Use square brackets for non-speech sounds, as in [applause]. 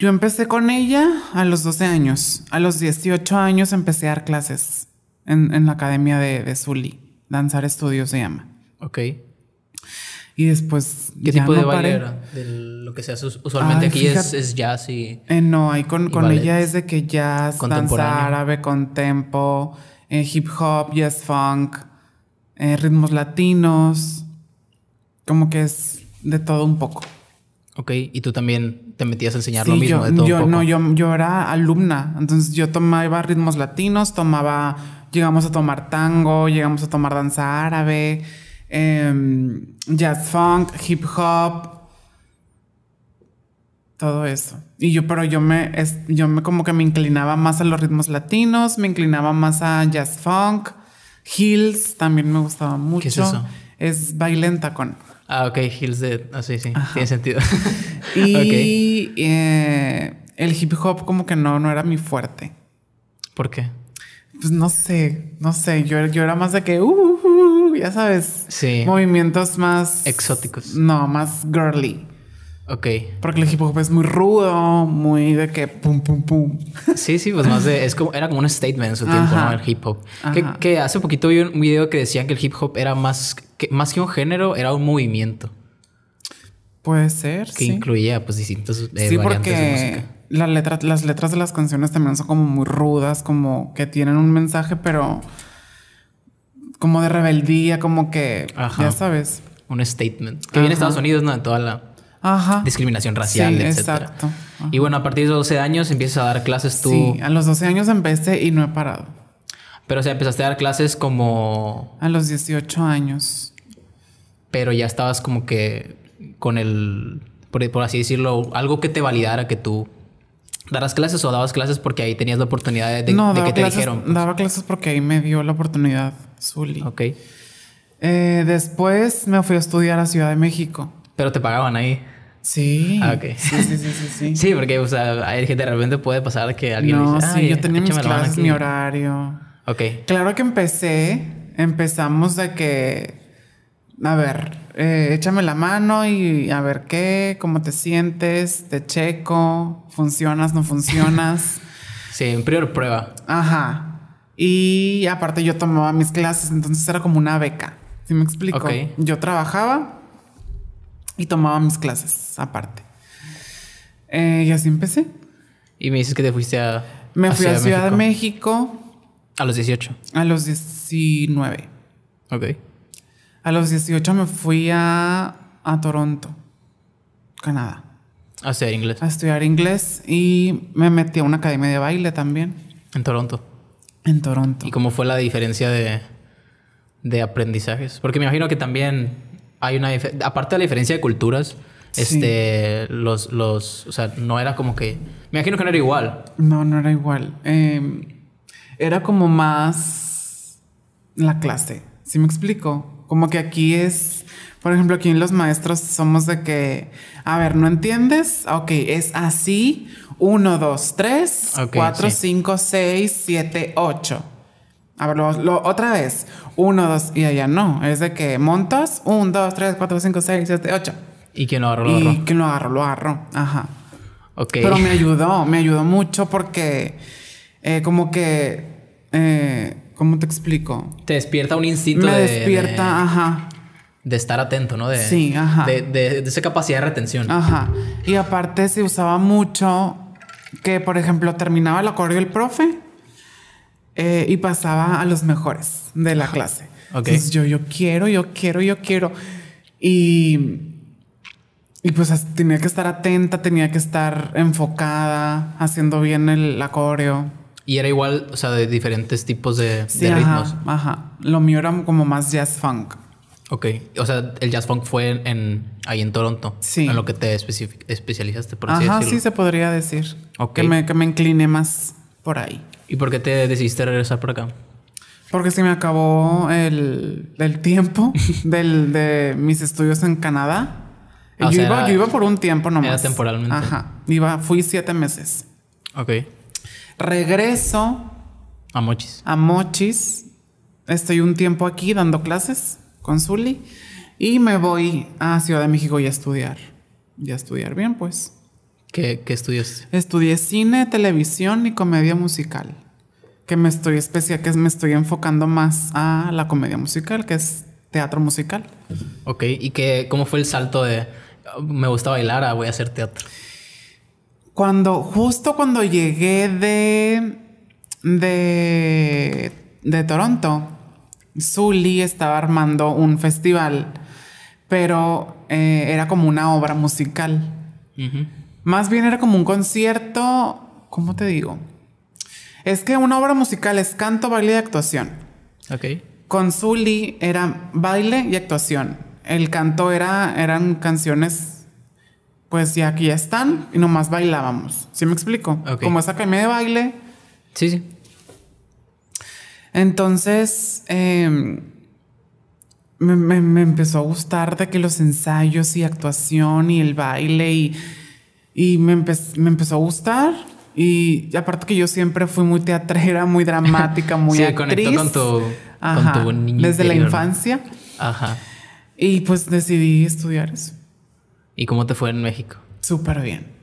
Yo empecé con ella a los 12 años. A los 18 años empecé a dar clases en, la academia de, Zully. Danzar Estudios se llama. Ok. Y después. ¿Qué tipo de baile era? lo que se hace usualmente aquí es, jazz y. Eh, no, ahí con, ella es de que jazz, danza árabe, con tempo, eh, hip hop, jazz funk, eh, ritmos latinos. Como que es de todo un poco. Ok, y tú también te metías a enseñar lo mismo de todo yo, No, yo, yo era alumna, entonces yo tomaba ritmos latinos, tomaba, llegamos a tomar tango, llegamos a tomar danza árabe, em, jazz funk, hip hop, todo eso. Y yo, pero yo me, yo me como que me inclinaba más a los ritmos latinos, me inclinaba más a jazz funk, hills también me gustaba mucho. ¿Qué es eso? Es bailenta con... Ah, ok, Hills Dead. Ah, sí, sí, tiene sentido. [laughs] [laughs] y eh, el hip hop como que no, no era mi fuerte. ¿Por qué? Pues no sé, no sé, yo, yo era más de que, uh, uh, uh", ya sabes, sí. movimientos más... Exóticos. No, más girly. Ok. Porque el hip hop es muy rudo, muy de que pum, pum, pum. [laughs] Sí, sí, pues más de. Es como, era como un statement en su tiempo, ¿no? El hip hop. Que, que, hace poquito vi un video que decían que el hip hop era más más que un género, era un movimiento. Puede ser. Que incluía pues distintos eh, sí, variantes porque de música. las letras de las canciones también son como muy rudas, como que tienen un mensaje, pero como de rebeldía, como que ya sabes. Un statement. Que viene de Estados Unidos, ¿no? De toda la discriminación racial, sí, Exacto. Y bueno, a partir de los 12 años empiezas a dar clases tú. Sí, a los 12 años empecé y no he parado. Pero o sea, empezaste a dar clases como. A los 18 años pero ya estabas como que con el, por, así decirlo, algo que te validara que tú daras clases o dabas clases porque ahí tenías la oportunidad de, de que te dijeron? Pues. Daba clases porque ahí me dio la oportunidad, Zuli. Ok. Eh, después me fui a estudiar a Ciudad de México. Pero te pagaban ahí. Sí. Ah, sí, sí, sí, sí. [laughs] Sí, porque, o sea, hay gente de puede pasar que alguien no, dice, sí, yo tenía mis clases, mi horario. Ok. Claro que empecé, empezamos de que a ver, eh, échame la mano y a ver qué, cómo te sientes, te checo, funcionas, no funcionas. [laughs] sí, en prior prueba. Ajá. Y aparte yo tomaba mis clases, entonces era como una beca. ¿Sí me explico? Yo trabajaba y tomaba mis clases aparte. Eh, y así empecé. Y me dices que te fuiste a... Me fui a Ciudad de México. México. A los 18. A los 19. Ok. A los 18 me fui a, a Toronto, Canadá. A estudiar inglés. A estudiar inglés y me metí a una academia de baile también. En Toronto. En Toronto. ¿Y cómo fue la diferencia de, de aprendizajes? Porque me imagino que también hay una... Aparte de la diferencia de culturas, este, los, o sea, no era como que, me imagino que no era igual. No, no era igual. Em, era como más la clase. ¿Sí me explico? Como que aquí es, por ejemplo, aquí en los maestros somos de que, a ver, ¿no entiendes? Ok, es así, 1, 2, 3, 4, 5, 6, 7, 8. A ver, lo, otra vez, 1, 2, y allá no, es de que montas, 1, 2, 3, 4, 5, 6, 7, 8. Y quién lo agarró, lo Y lo agarró, lo agarró, ajá. Ok. Pero me ayudó, me ayudó mucho porque eh, como que... Eh, ¿Cómo te explico? Te despierta un instinto. Me despierta, ajá. De estar atento, ¿no? De, sí, ajá. De, esa capacidad de retención. Ajá. Y aparte se usaba mucho que, por ejemplo, terminaba el acorde el profe eh, y pasaba a los mejores de la clase. Ok. yo, yo quiero, yo quiero, yo quiero. Y, y pues tenía que estar atenta, tenía que estar enfocada, haciendo bien el acordeo. Y era igual, o sea, de diferentes tipos de, sí, ritmos. Ajá, Lo mío era como más jazz funk. Ok. O sea, el jazz funk fue en, ahí en Toronto. Sí. En lo que te especializaste, por así ajá, sí se podría decir. Ok. Que me, que me incliné más por ahí. ¿Y por qué te decidiste regresar por acá? Porque se me acabó el, tiempo [laughs] de mis estudios en Canadá. Ah, yo, iba, por un tiempo nomás. Era temporalmente. Ajá. fui siete meses. Ok. Regreso. A Mochis. A Mochis. Estoy un tiempo aquí dando clases con Zully. Y me voy a Ciudad de México y a estudiar. Y a estudiar bien, pues. ¿Qué, qué estudias? Estudié cine, televisión y comedia musical. Que me estoy especial, que me estoy enfocando más a la comedia musical, que es teatro musical. Ok, ¿y qué, cómo fue el salto de oh, me gusta bailar a ah, voy a hacer teatro? cuando, justo cuando llegué de, de, de Toronto, Zully estaba armando un festival, pero eh, era como una obra musical. Más bien era como un concierto, ¿cómo te digo? Es que una obra musical es canto, baile y actuación. Ok. Con Zully era baile y actuación. El canto era, eran canciones pues ya aquí ya están y nomás bailábamos. ¿Sí me explico? Como esa me de baile. Sí, sí. Entonces, em, me, empezó a gustar de que los ensayos y actuación y el baile y, me, empezó a gustar. Y aparte que yo siempre fui muy teatrera, muy dramática, muy [laughs] actriz. Sí, con tu, Desde la infancia. Ajá. Y pues decidí estudiar eso. ¿Y cómo te fue en México? Súper bien.